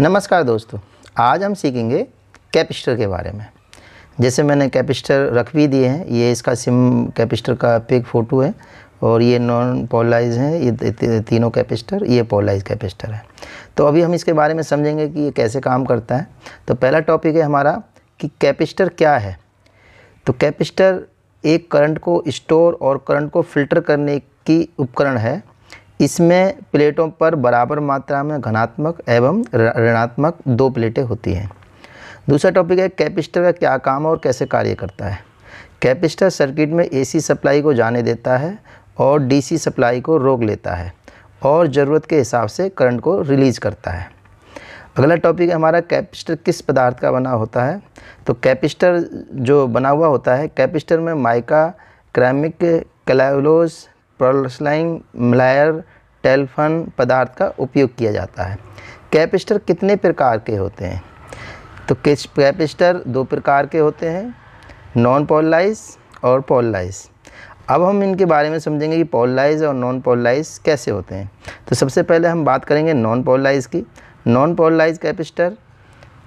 नमस्कार दोस्तों आज हम सीखेंगे कैपिस्टर के बारे में जैसे मैंने कैपिस्टर रख भी दिए हैं ये इसका सिम कैपिस्टर का पिक फ़ोटो है और ये नॉन पोलाइज है ये तीनों कैपिस्टर ये पोलाइज कैपिस्टर है तो अभी हम इसके बारे में समझेंगे कि ये कैसे काम करता है तो पहला टॉपिक है हमारा कि कैपिस्टर क्या है तो कैपिस्टर एक करंट को स्टोर और करंट को फिल्टर करने की उपकरण है इसमें प्लेटों पर बराबर मात्रा में घनात्मक एवं ऋणात्मक दो प्लेटें होती हैं दूसरा टॉपिक है कैपेसिटर का क्या काम और कैसे कार्य करता है कैपेसिटर सर्किट में एसी सप्लाई को जाने देता है और डीसी सप्लाई को रोक लेता है और ज़रूरत के हिसाब से करंट को रिलीज़ करता है अगला टॉपिक है हमारा कैपेसिटर किस पदार्थ का बना होता है तो कैपेसिटर जो बना हुआ होता है कैपेसिटर में माइका क्रैमिक क्लाउलोस पर्सलाइन मलायर टेलफन पदार्थ का उपयोग किया जाता है कैपेसिटर कितने प्रकार के होते हैं तो कैपेसिटर दो प्रकार के होते हैं नॉन पोलाइज और पोलाइज अब हम इनके बारे में समझेंगे कि पोलाइज और नॉन पॉललाइज कैसे होते हैं तो सबसे पहले हम बात करेंगे नॉन पोलाइज की नॉन पोलाइज कैपिस्टर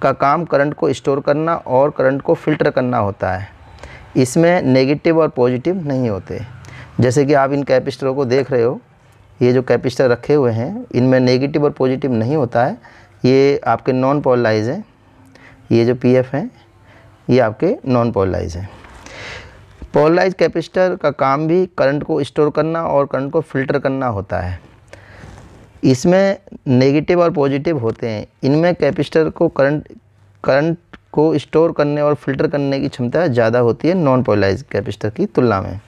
का काम करंट को स्टोर करना और करंट को फिल्टर करना होता है इसमें नेगेटिव और पॉजिटिव नहीं होते जैसे कि आप इन कैपेसिटरों को देख रहे हो ये जो कैपेसिटर रखे हुए हैं इनमें नेगेटिव और पॉजिटिव नहीं होता है ये आपके नॉन पोलराइज हैं ये जो पी एफ हैं ये आपके नॉन पोलराइज हैं पोलराइज कैपेसिटर का काम भी करंट को स्टोर करना और करंट को फिल्टर करना होता है इसमें नेगेटिव और पॉजिटिव होते हैं इनमें कैपेसिटर को करंट करंट को स्टोर करने और फिल्टर करने की क्षमता ज़्यादा होती है नॉन पोलराइज कैपेसिटर की तुलना में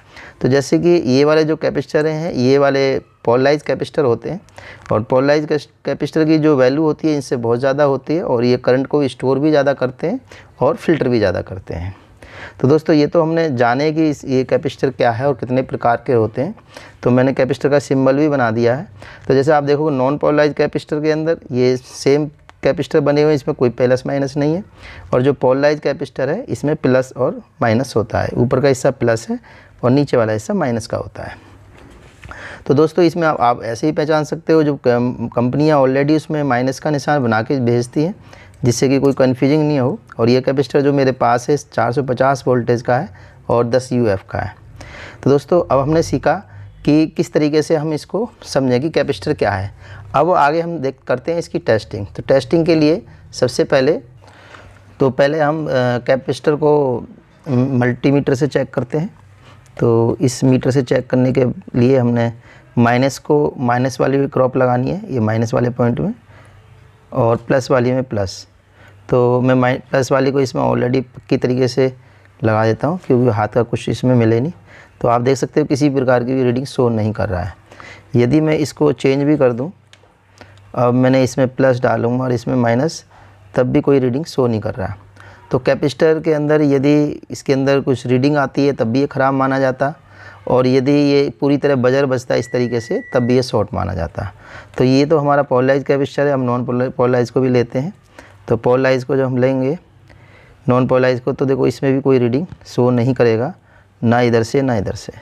तो जैसे कि ये वाले जो कैपेसिटर हैं ये वाले पोलराइज कैपेसिटर होते हैं और पोलराइज कैपेसिटर की जो वैल्यू होती है इनसे बहुत ज़्यादा होती है और ये करंट को स्टोर भी ज़्यादा करते हैं और फिल्टर भी ज़्यादा करते हैं तो दोस्तों ये तो हमने जाने कि ये कैपेसिटर क्या है और कितने प्रकार के होते हैं तो मैंने कैपेसिटर का सिंबल भी बना दिया है तो जैसे आप देखोगे नॉन पोलराइज कैपेसिटर के अंदर ये सेम कैपेसिटर बने हुए हैं इसमें कोई प्लस माइनस नहीं है और जो पोलराइज कैपेसिटर है इसमें प्लस और माइनस होता है ऊपर का हिस्सा प्लस है और नीचे वाला हिस्सा माइनस का होता है तो दोस्तों इसमें आप, आप ऐसे ही पहचान सकते हो जो कंपनियाँ ऑलरेडी उसमें माइनस का निशान बना के भेजती हैं जिससे कि कोई कन्फ्यूजिंग नहीं हो और ये कैपेसिटर जो मेरे पास है 450 वोल्टेज का है और 10 यू का है तो दोस्तों अब हमने सीखा कि किस तरीके से हम इसको समझें कि कैपेसिटर क्या है अब आगे हम देख करते हैं इसकी टेस्टिंग तो टेस्टिंग के लिए सबसे पहले तो पहले हम कैपेसिटर को मल्टीमीटर से चेक करते हैं तो इस मीटर से चेक करने के लिए हमने माइनस को माइनस वाली भी क्रॉप लगानी है ये माइनस वाले पॉइंट में और प्लस वाली में प्लस तो मैं माइ प्लस वाली को इसमें ऑलरेडी पक्की तरीके से लगा देता हूँ क्योंकि हाथ का कुछ इसमें मिले नहीं तो आप देख सकते हो किसी प्रकार की भी रीडिंग शो नहीं कर रहा है यदि मैं इसको चेंज भी कर दूँ अब मैंने इसमें प्लस डालूँगा और इसमें माइनस तब भी कोई रीडिंग शो नहीं कर रहा है तो कैपेसिटर के अंदर यदि इसके अंदर कुछ रीडिंग आती है तब भी ये ख़राब माना जाता और यदि ये पूरी तरह बजर बजता है इस तरीके से तब भी ये शॉर्ट माना जाता तो ये तो हमारा पोलराइज कैपेसिटर है हम नॉन पोलराइज को भी लेते हैं तो पोलराइज को जब हम लेंगे नॉन पोलराइज को तो देखो इसमें भी कोई रीडिंग शो नहीं करेगा ना इधर से ना इधर से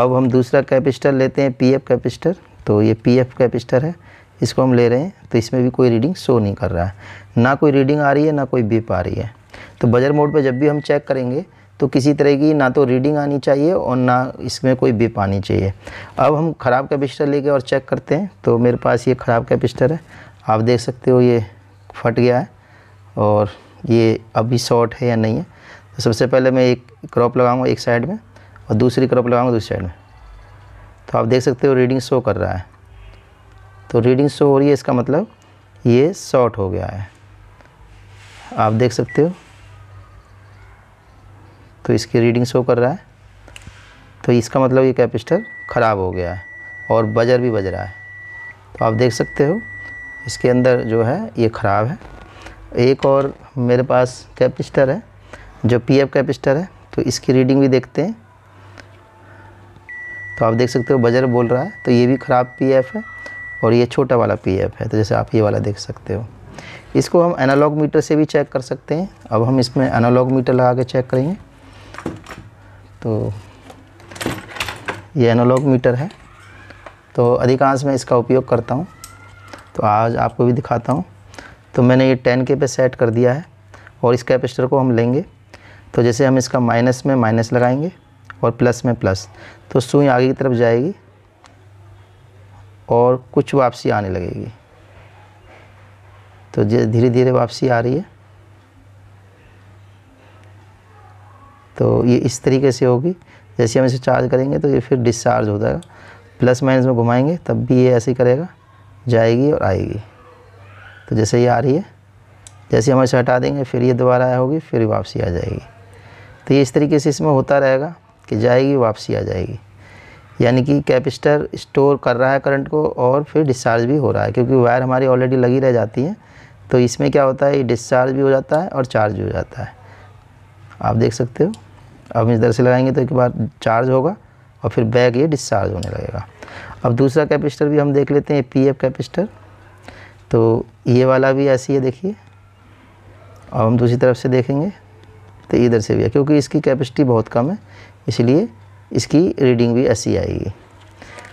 अब हम दूसरा कैपेसिटर लेते हैं पीएफ कैपेसिटर तो ये पीएफ कैपेसिटर है इसको हम ले रहे हैं तो इसमें भी कोई रीडिंग शो नहीं कर रहा है ना कोई रीडिंग आ रही है ना कोई बीप आ रही है तो बजर मोड पर जब भी हम चेक करेंगे तो किसी तरह की ना तो रीडिंग आनी चाहिए और ना इसमें कोई बिप आनी चाहिए अब हम ख़राब कैपिस्टर लेके और चेक करते हैं तो मेरे पास ये ख़राब कैपिस्टर है आप देख सकते हो ये फट गया है और ये अभी शॉर्ट है या नहीं है तो सबसे पहले मैं एक क्रॉप लगाऊंगा एक साइड में और दूसरी क्रॉप लगाऊंगा दूसरी साइड में तो आप देख सकते हो रीडिंग शो कर रहा है तो रीडिंग शो हो रही है इसका मतलब ये शॉर्ट हो गया है आप देख सकते हो तो इसकी रीडिंग शो कर रहा है तो इसका मतलब ये कैपेसिटर ख़राब हो गया है और बजर भी बज रहा है तो आप देख सकते हो इसके अंदर जो है ये ख़राब है एक और मेरे पास कैपेसिटर है जो पी एफ कैपेसिटर है तो इसकी रीडिंग भी देखते हैं तो आप देख सकते हो बजर बोल रहा है तो ये भी ख़राब पी एफ है और ये छोटा वाला पी है तो जैसे आप ये वाला देख सकते हो इसको हम एनालॉग मीटर से भी चेक कर सकते हैं अब हम इसमें एनालॉग मीटर लगा के चेक करेंगे तो ये एनालॉग मीटर है तो अधिकांश मैं इसका उपयोग करता हूँ तो आज आपको भी दिखाता हूँ तो मैंने ये टेन के पे सेट कर दिया है और इस कैपेसिटर को हम लेंगे तो जैसे हम इसका माइनस में माइनस लगाएंगे और प्लस में प्लस तो सुई आगे की तरफ जाएगी और कुछ वापसी आने लगेगी तो धीरे धीरे वापसी आ रही है तो ये इस तरीके से होगी जैसे हम इसे चार्ज करेंगे तो ये फिर डिस्चार्ज हो जाएगा प्लस माइनस में घुमाएंगे तब भी ये ऐसे ही करेगा जाएगी और आएगी तो जैसे ये आ रही है जैसे हम इसे हटा देंगे फिर ये दोबारा होगी फिर वापसी आ जाएगी तो ये इस तरीके से इसमें होता रहेगा कि जाएगी वापसी आ जाएगी यानी कि कैपेसिटर स्टोर कर रहा है करंट को और फिर डिस्चार्ज भी हो रहा है क्योंकि वायर हमारी ऑलरेडी लगी रह जाती है तो इसमें क्या होता है डिस्चार्ज भी हो जाता है और चार्ज भी हो जाता है आप देख सकते हो अब इस दर से लगाएंगे तो एक बार चार्ज होगा और फिर बैग ये डिस्चार्ज होने लगेगा अब दूसरा कैपेसिटर भी हम देख लेते हैं पी एफ कैपेसिटर तो ये वाला भी ऐसी है देखिए अब हम दूसरी तरफ से देखेंगे तो इधर से भी है क्योंकि इसकी कैपेसिटी बहुत कम है इसलिए इसकी रीडिंग भी ऐसी आएगी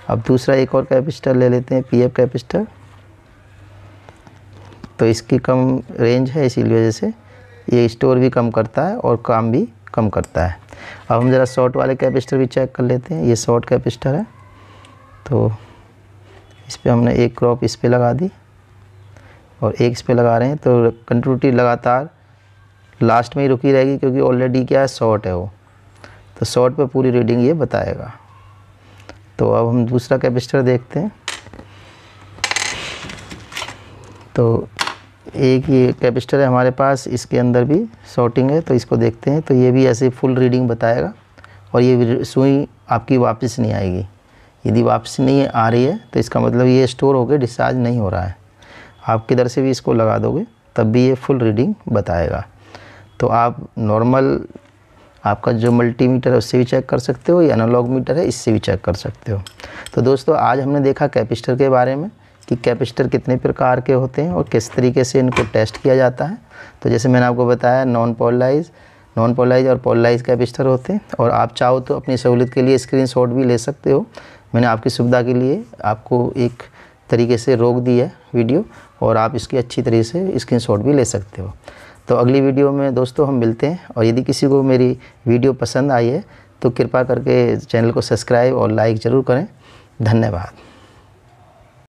अब दूसरा एक और कैपेसिटर ले लेते हैं पीएफ कैपेसिटर तो इसकी कम रेंज है इसीलिए वजह से ये स्टोर भी कम करता है और काम भी कम करता है अब हम ज़रा शॉर्ट वाले कैपेसिटर भी चेक कर लेते हैं ये शॉर्ट कैपेसिटर है तो इस पर हमने एक क्रॉप इस पर लगा दी और एक इस पर लगा रहे हैं तो कंट्रोटी लगातार लास्ट में ही रुकी रहेगी क्योंकि ऑलरेडी क्या है शॉर्ट है वो तो शॉर्ट पे पूरी रीडिंग ये बताएगा तो अब हम दूसरा कैपेसिटर देखते हैं तो एक ये कैपेसिटर है हमारे पास इसके अंदर भी शॉर्टिंग है तो इसको देखते हैं तो ये भी ऐसे फुल रीडिंग बताएगा और ये सुई आपकी वापस नहीं आएगी यदि वापस नहीं आ रही है तो इसका मतलब ये स्टोर हो गया डिस्चार्ज नहीं हो रहा है आप किधर से भी इसको लगा दोगे तब भी ये फुल रीडिंग बताएगा तो आप नॉर्मल आपका जो मल्टीमीटर है उससे भी चेक कर सकते हो या एनालॉग मीटर है इससे भी चेक कर सकते हो तो दोस्तों आज हमने देखा कैपेसिटर के बारे में कि कैपेसिटर कितने प्रकार के होते हैं और किस तरीके से इनको टेस्ट किया जाता है तो जैसे मैंने आपको बताया नॉन पोलराइज नॉन पोलराइज और पोलराइज कैपेसिटर होते हैं और आप चाहो तो अपनी सहूलियत के लिए शॉट भी ले सकते हो मैंने आपकी सुविधा के लिए आपको एक तरीके से रोक दी है वीडियो और आप इसकी अच्छी तरीके से शॉट भी ले सकते हो तो अगली वीडियो में दोस्तों हम मिलते हैं और यदि किसी को मेरी वीडियो पसंद आई है तो कृपा करके चैनल को सब्सक्राइब और लाइक ज़रूर करें धन्यवाद